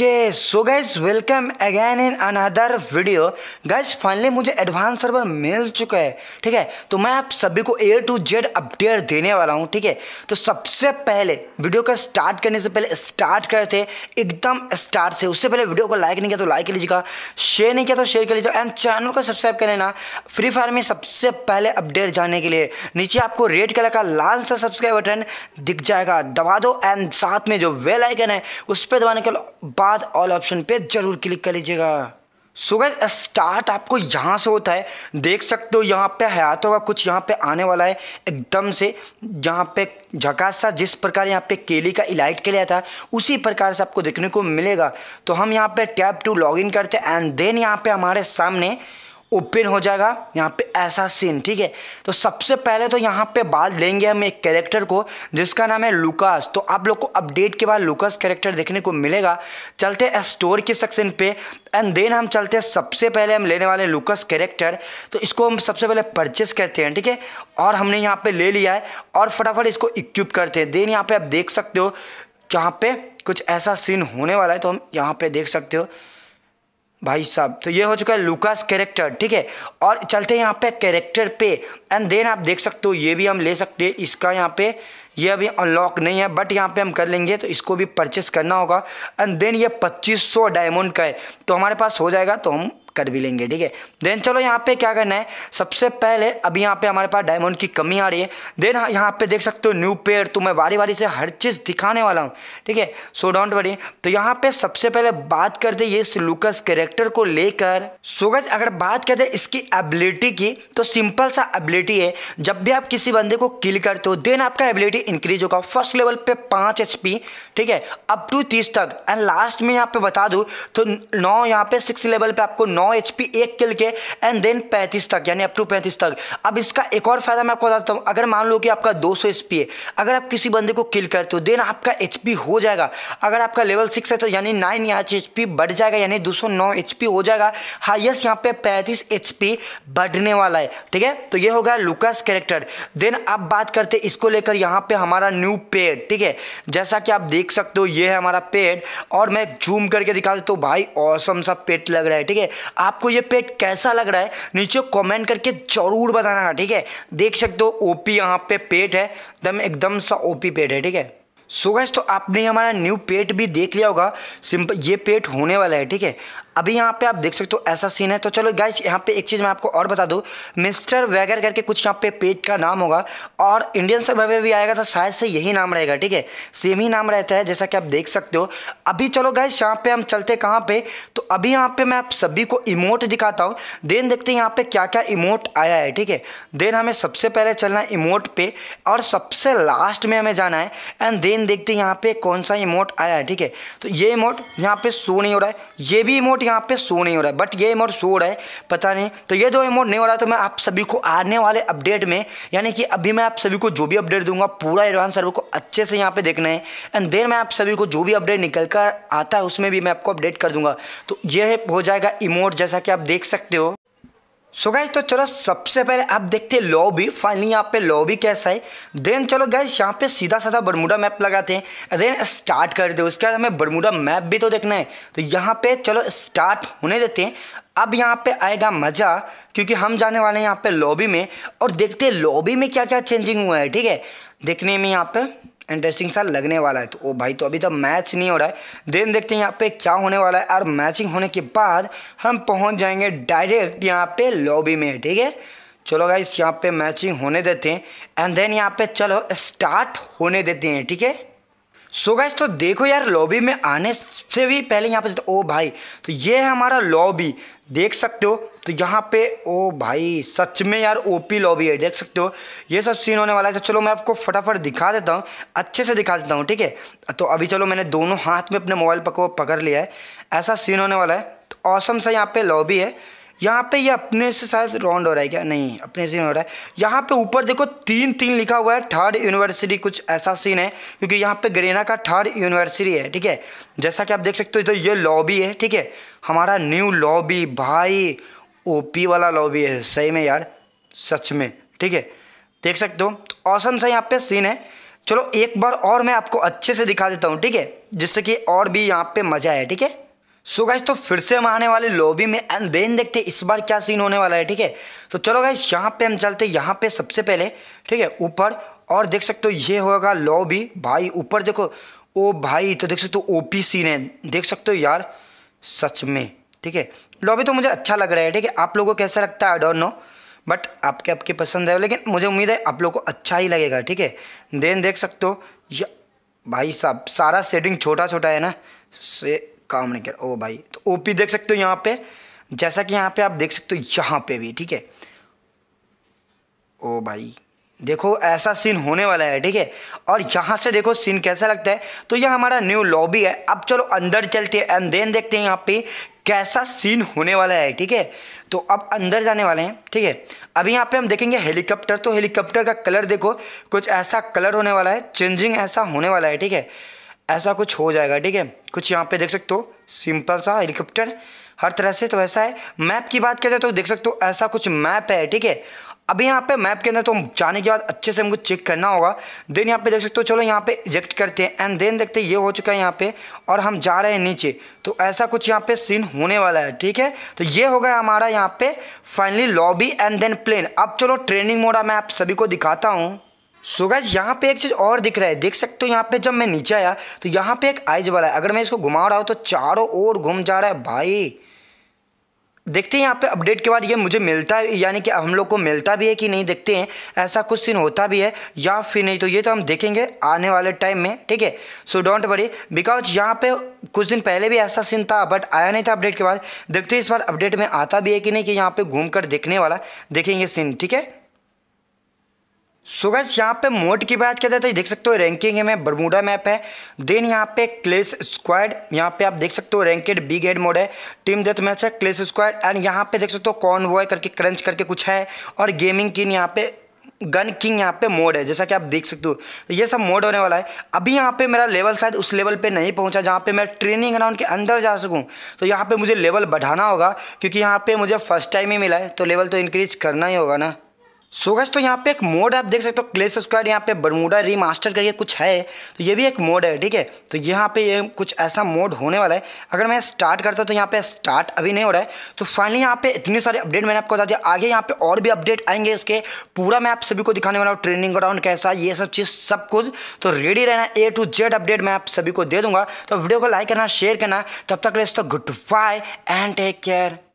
okay so guys welcome again in another video guys finally मुझे advance server मिल चुका है ठीक है तो मैं आप सभी को ए टू जेड अपडेट देने वाला हूँ ठीक है तो सबसे पहले वीडियो का स्टार्ट करने से पहले स्टार्ट करते एकदम स्टार्ट से उससे पहले वीडियो को लाइक नहीं किया तो लाइक कर लीजिएगा शेयर नहीं किया तो शेयर कर लीजिएगा एंड चैनल को सब्सक्राइब कर लेना फ्री फायर में सबसे पहले अपडेट जाने के लिए नीचे आपको रेड कलर का लाल सा सब्सक्राइब बटन दिख जाएगा दबा दो एंड साथ में जो वेल आइकन है उस पर दबाने के बाद बाद ऑल ऑप्शन पे ज़रूर क्लिक कर लीजिएगा सो गैस स्टार्ट आपको यहाँ से होता है देख सकते हो यहाँ पे हयातों का कुछ यहाँ पे आने वाला है एकदम से जहाँ पे झकासा जिस प्रकार यहाँ पे केली का इलाइट के लिया था उसी प्रकार से आपको देखने को मिलेगा तो हम यहाँ पे टैप टू लॉगिन करते हैं एंड देन यहाँ पे हमारे सामने ओपन हो जाएगा यहाँ पे ऐसा सीन ठीक है तो सबसे पहले तो यहाँ पे बात लेंगे हम एक कैरेक्टर को जिसका नाम है लुकास तो आप लोग को अपडेट के बाद लुकास कैरेक्टर देखने को मिलेगा चलते हैं स्टोर के सेक्शन पे एंड देन हम चलते हैं सबसे पहले हम लेने वाले लुकस कैरेक्टर तो इसको हम सबसे पहले परचेस करते हैं ठीक है और हमने यहाँ पर ले लिया है और फटाफट इसको इक्विप करते हैं देन यहाँ पे आप देख सकते हो यहाँ पे कुछ ऐसा सीन होने वाला है तो हम यहाँ पर देख सकते हो भाई साहब तो ये हो चुका है लुकास कैरेक्टर ठीक है और चलते हैं यहाँ पे कैरेक्टर पे एंड देन आप देख सकते हो ये भी हम ले सकते हैं इसका यहाँ पे ये अभी अनलॉक नहीं है बट यहाँ पे हम कर लेंगे तो इसको भी परचेस करना होगा एंड देन ये 2500 डायमंड का है तो हमारे पास हो जाएगा तो हम कर भी लेंगे ठीक है देन चलो यहाँ पे क्या करना है सबसे पहले अभी यहाँ पे हमारे पास डायमंड की कमी आ रही है देन हाँ, यहाँ पे देख सकते हो न्यू पेयर तो मैं बारी बारी से हर चीज़ दिखाने वाला हूँ ठीक है सो डोंट वरी तो यहाँ पे सबसे पहले बात करते ये लुकस कैरेक्टर को लेकर सोगज अगर बात करते इसकी एबिलिटी की तो सिंपल सा एबिलिटी है जब भी आप किसी बंदे को किल करते हो देन आपका एबिलिटी इंक्रीज होगा फर्स्ट लेवल पे पाँच एच ठीक है अप टू तीस तक एंड लास्ट में यहाँ पे बता दूँ तो नौ यहाँ पे सिक्स लेवल पे आपको नौ एच एक किल के एंड देन पैंतीस तक यानी अप टू पैंतीस तक अब इसका एक और फायदा मैं आपको बताता हूँ अगर मान लो कि आपका दो सौ एच है अगर आप किसी बंदे को किल करते हो देन आपका एच हो जाएगा अगर आपका लेवल सिक्स है तो यानी नाइन एच एच बढ़ जाएगा यानी दो सौ नौ एच हो जाएगा हाइएस्ट यहाँ पे पैंतीस एच बढ़ने वाला है ठीक है तो ये होगा लुकास कैरेक्टर देन अब बात करते इसको लेकर यहाँ पे हमारा न्यू पेड ठीक है जैसा कि आप देख सकते हो ये है हमारा पेड और मैं जूम करके दिखा देता तो हूँ भाई औसम सा पेट लग रहा है ठीक है आपको ये पेट कैसा लग रहा है नीचे कमेंट करके ज़रूर बताना ठीक है देख सकते हो ओपी यहाँ पे पेट है एकदम एकदम सा ओपी पेट है ठीक है सो गैस तो आपने हमारा न्यू पेट भी देख लिया होगा सिंपल ये पेट होने वाला है ठीक है अभी यहाँ पे आप देख सकते हो ऐसा सीन है तो चलो गाइस यहाँ पे एक चीज़ मैं आपको और बता दूँ मिस्टर वैगर करके कुछ यहाँ पे पेट का नाम होगा और इंडियन सर्वर में भी आएगा तो शायद से यही नाम रहेगा ठीक है सेम ही नाम रहता है जैसा कि आप देख सकते हो अभी चलो गाइस यहाँ पे हम चलते कहाँ पे तो अभी यहाँ पे मैं आप सभी को इमोट दिखाता हूँ देन देखते हैं यहाँ पे क्या क्या इमोट आया है ठीक है देन हमें सबसे पहले चलना है इमोट पे और सबसे लास्ट में हमें जाना है एंड देन देखते हैं यहाँ पे कौन सा इमोट आया है ठीक है तो ये इमोट यहाँ पे शो नहीं हो रहा है ये भी इमोट इमोट यहाँ पे शो नहीं हो रहा है बट ये इमोट शो रहा है पता नहीं तो ये जो इमोट नहीं हो रहा है तो मैं आप सभी को आने वाले अपडेट में यानी कि अभी मैं आप सभी को जो भी अपडेट दूंगा पूरा एडवांस सर्वर को अच्छे से यहाँ पे देखना है एंड देन मैं आप सभी को जो भी अपडेट निकल कर आता है उसमें भी मैं आपको अपडेट कर दूंगा तो यह हो जाएगा इमोट जैसा कि आप देख सकते हो सो so गाइज तो चलो सबसे पहले आप देखते हैं लॉबी फाइनली यहाँ पे लॉबी कैसा है देन चलो गाइज यहाँ पे सीधा साधा बरमुडा मैप लगाते हैं देन स्टार्ट कर हैं उसके बाद हमें बरमुडा मैप भी तो देखना है तो यहाँ पे चलो स्टार्ट होने देते हैं अब यहाँ पे आएगा मज़ा क्योंकि हम जाने वाले हैं यहाँ पे लॉबी में और देखते हैं लॉबी में क्या क्या चेंजिंग हुआ है ठीक है देखने में यहाँ पर इंटरेस्टिंग सा लगने वाला है तो ओ भाई तो अभी तक मैच नहीं हो रहा है देन देखते हैं यहाँ पे क्या होने वाला है और मैचिंग होने के बाद हम पहुँच जाएंगे डायरेक्ट यहाँ पे लॉबी में ठीक है चलो गाइस यहाँ पे मैचिंग होने देते हैं एंड देन यहाँ पे चलो स्टार्ट होने देते हैं ठीक है सो so गाइस तो देखो यार लॉबी में आने से भी पहले यहाँ पे तो, ओ भाई तो ये है हमारा लॉबी देख सकते हो तो यहाँ पे ओ भाई सच में यार ओपी लॉबी है देख सकते हो ये सब सीन होने वाला है तो चलो मैं आपको फटाफट दिखा देता हूँ अच्छे से दिखा देता हूँ ठीक है तो अभी चलो मैंने दोनों हाथ में अपने मोबाइल पको पकड़ लिया है ऐसा सीन होने वाला है तो औसम सा यहाँ पे लॉबी है यहाँ पे ये अपने से शायद राउंड हो रहा है क्या नहीं अपने से हो रहा है यहाँ पे ऊपर देखो तीन तीन लिखा हुआ है थर्ड यूनिवर्सिटी कुछ ऐसा सीन है क्योंकि यहाँ पे ग्रेना का थर्ड यूनिवर्सिटी है ठीक है जैसा कि आप देख सकते हो तो ये लॉबी है ठीक है हमारा न्यू लॉबी भाई ओ वाला लॉबी है सही में यार सच में ठीक है देख सकते हो तो औसम सा यहाँ पे सीन है चलो एक बार और मैं आपको अच्छे से दिखा देता हूँ ठीक है जिससे कि और भी यहाँ पे मज़ा है ठीक है सो गाइस तो फिर से हम आने वाले लॉबी में एंड देन देखते इस बार क्या सीन होने वाला है ठीक है तो चलो गाइस यहाँ पे हम चलते हैं यहाँ पे सबसे पहले ठीक है ऊपर और देख सकते हो ये होगा लॉबी भाई ऊपर देखो ओ भाई तो देख सकते हो ओपी सीन है देख सकते हो यार सच में ठीक है लॉबी तो मुझे अच्छा लग रहा है ठीक है आप लोगों को कैसा लगता है आई डोंट नो बट आपके आपके पसंद है लेकिन मुझे उम्मीद है आप लोग को अच्छा ही लगेगा ठीक है देन देख सकते हो भाई साहब सारा सेटिंग छोटा छोटा है ना से काम नहीं कर ओ भाई तो ओ पी देख सकते हो यहाँ पे जैसा कि यहाँ पे आप देख सकते हो यहाँ पे भी ठीक है ओ भाई देखो ऐसा सीन होने वाला है ठीक है और यहाँ से देखो सीन कैसा लगता है तो यह हमारा न्यू लॉबी है अब चलो अंदर चलते हैं एंड देन देखते हैं यहाँ पे कैसा सीन होने वाला है ठीक है तो अब अंदर जाने वाले हैं ठीक है अभी यहाँ पे हम देखेंगे हेलीकॉप्टर तो हेलीकॉप्टर का कलर देखो कुछ ऐसा कलर होने वाला है चेंजिंग ऐसा होने वाला है ठीक है ऐसा कुछ हो जाएगा ठीक है कुछ यहाँ पे देख सकते हो सिंपल सा हेलीकॉप्टर हर तरह से तो ऐसा है मैप की बात करें तो देख सकते हो ऐसा कुछ मैप है ठीक है अभी यहाँ पे मैप के अंदर तो जाने के बाद अच्छे से हमको चेक करना होगा देन यहाँ पे देख सकते हो चलो यहाँ पे इजेक्ट करते हैं एंड देन देखते हैं ये हो चुका है यहाँ पे और हम जा रहे हैं नीचे तो ऐसा कुछ यहाँ पे सीन होने वाला है ठीक है तो ये हो गया हमारा यहाँ पे finally lobby and then plane अब चलो ट्रेनिंग मोड मैं आप सभी को दिखाता हूँ सो गैस यहाँ पे एक चीज़ और दिख रहा है देख सकते हो यहाँ पे जब मैं नीचे आया तो यहाँ पे एक आइज वाला है अगर मैं इसको घुमा रहा हूँ तो चारों ओर घूम जा रहा है भाई देखते हैं यहाँ पे अपडेट के बाद ये मुझे मिलता है यानी कि हम लोग को मिलता भी है कि नहीं देखते हैं ऐसा कुछ सीन होता भी है या फिर नहीं तो ये तो हम देखेंगे आने वाले टाइम में ठीक है सो डोंट वरी बिकॉज यहाँ पे कुछ दिन पहले भी ऐसा सीन था बट आया नहीं था अपडेट के बाद देखते हैं इस बार अपडेट में आता भी है कि नहीं कि यहाँ पर घूम देखने वाला देखेंगे सीन ठीक है सो so यहाँ पे मोड की बात किया तो देख सकते हो रैंकिंग में बरमूडा मैप है देन यहाँ पे क्लेस स्क्वाड यहाँ पे आप देख सकते हो रैंकेड बी गेड मोड है टीम डेथ मैच है क्लेस स्क्वाड एंड यहाँ पे देख सकते हो कॉन वॉय करके क्रंच करके कुछ है और गेमिंग किन यहाँ पे गन किंग यहाँ पे मोड है जैसा कि आप देख सकते हो तो ये सब मोड होने वाला है अभी यहाँ पे मेरा लेवल शायद उस लेवल पे नहीं पहुँचा जहाँ पे मैं ट्रेनिंग ग्राउंड के अंदर जा सकूँ तो यहाँ पे मुझे लेवल बढ़ाना होगा क्योंकि यहाँ पे मुझे फर्स्ट टाइम ही मिला है तो लेवल तो इंक्रीज करना ही होगा ना सो गैस तो यहाँ पे एक मोड आप देख सकते हो क्लेस स्क्वायर यहाँ पे बरमूडा रीमास्टर करके कुछ है तो ये भी एक मोड है ठीक है तो यहाँ पे ये कुछ ऐसा मोड होने वाला है अगर मैं स्टार्ट करता हूँ तो यहाँ पे स्टार्ट अभी नहीं हो रहा है तो फाइनली यहाँ पे इतने सारे अपडेट मैंने आपको बता दिया आगे यहाँ पे और भी अपडेट आएंगे इसके पूरा मैं आप सभी को दिखाने वाला हूँ ट्रेनिंग ग्राउंड कैसा ये सब चीज़ सब कुछ तो रेडी रहना ए टू जेड अपडेट मैं आप सभी को दे दूंगा तो वीडियो को लाइक करना शेयर करना तब तक ले तो goodbye and take care